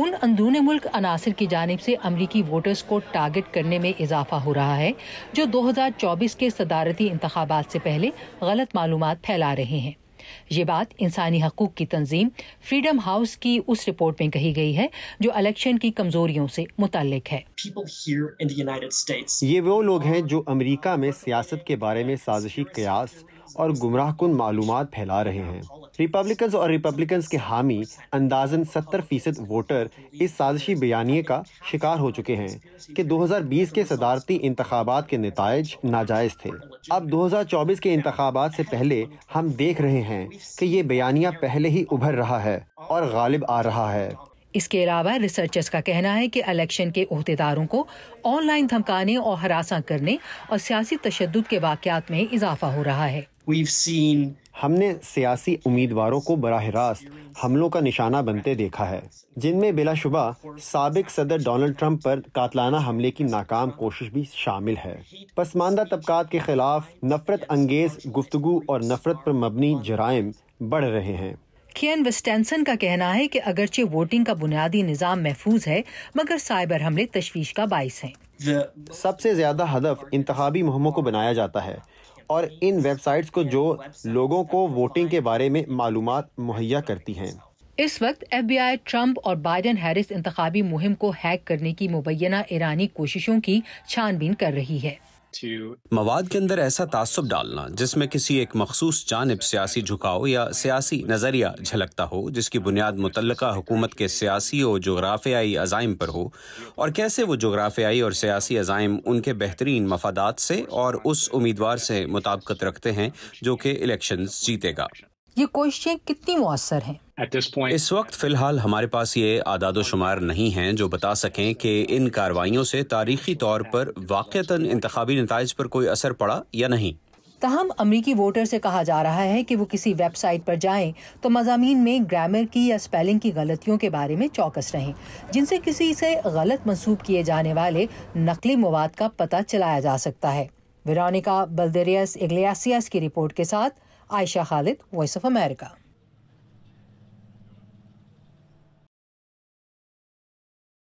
ان اندرون ملک عناصر کی جانب سے امریکی ووٹرز کو ٹارگٹ کرنے میں اضافہ ہو رہا ہے جو دو ہزار چوبیس کے صدارتی انتخابات سے پہلے غلط معلومات پھیلا رہے ہیں یہ بات انسانی حقوق کی تنظیم فریڈم ہاؤس کی اس رپورٹ میں کہی گئی ہے جو الیکشن کی کمزوریوں سے متعلق ہے یہ وہ لوگ ہیں جو امریکہ میں سیاست کے بارے میں سازشی قیاس اور گمراہ کن معلومات پھیلا رہے ہیں ریپبلکنز اور ریپبلکنز کے حامی اندازن ستر فیصد ووٹر اس سازشی بیانیے کا شکار ہو چکے ہیں کہ دو ہزار بیس کے صدارتی انتخابات کے نتائج ناجائز تھے اب دو ہزار چوبیس کے انتخابات سے پہلے ہم دیکھ رہے ہیں کہ یہ بیانیہ پہلے ہی ابھر رہا ہے اور غالب آ رہا ہے اس کے علاوہ ریسرچرز کا کہنا ہے کہ الیکشن کے عہدیداروں کو آن لائن دھمکانے اور ہراساں کرنے اور سیاسی تشدد کے واقعات میں اضافہ ہو رہا ہے ہم نے سیاسی امیدواروں کو براہ راست حملوں کا نشانہ بنتے دیکھا ہے جن میں بلا شبہ سابق صدر ڈونلڈ ٹرمپ پر قاتلانہ حملے کی ناکام کوشش بھی شامل ہے پسماندہ طبقات کے خلاف نفرت انگیز گفتگو اور نفرت پر مبنی جرائم بڑھ رہے ہیں کین وسٹینسن کا کہنا ہے کہ اگرچہ ووٹنگ کا بنیادی نظام محفوظ ہے مگر سائبر حملے تشویش کا باعث ہیں سب سے زیادہ ہدف انتخابی مہموں کو بنایا جاتا ہے اور ان ویب سائٹس کو جو لوگوں کو ووٹنگ کے بارے میں معلومات مہیا کرتی ہیں اس وقت ایف بی آئی ٹرمپ اور بائیڈن ہیرس انتخابی مہم کو ہیک کرنے کی مبینہ ایرانی کوششوں کی چھان بین کر رہی ہے مواد کے اندر ایسا تعصب ڈالنا جس میں کسی ایک مخصوص جانب سیاسی جھکاؤ یا سیاسی نظریہ جھلکتا ہو جس کی بنیاد متعلقہ حکومت کے سیاسی اور جغرافیائی عزائم پر ہو اور کیسے وہ جغرافیائی اور سیاسی عزائم ان کے بہترین مفادات سے اور اس امیدوار سے مطابقت رکھتے ہیں جو کہ الیکشنز جیتے گا یہ کوششیں کتنی مؤثر ہیں اس وقت فی الحال ہمارے پاس یہ اعداد و شمار نہیں ہیں جو بتا سکیں کہ ان کاروائیوں سے تاریخی طور پر واقعتا انتخابی نتائج پر کوئی اثر پڑا یا نہیں تاہم امریکی ووٹر سے کہا جا رہا ہے کہ وہ کسی ویب سائٹ پر جائیں تو مضامین میں گرامر کی یا اسپیلنگ کی غلطیوں کے بارے میں چوکس رہیں جن سے کسی سے غلط منسوب کیے جانے والے نقلی مواد کا پتہ چلایا جا سکتا ہے ویرانیکا بلدریس اگلیاسیاس کی رپورٹ کے ساتھ Aisha Khalid, Voice of America.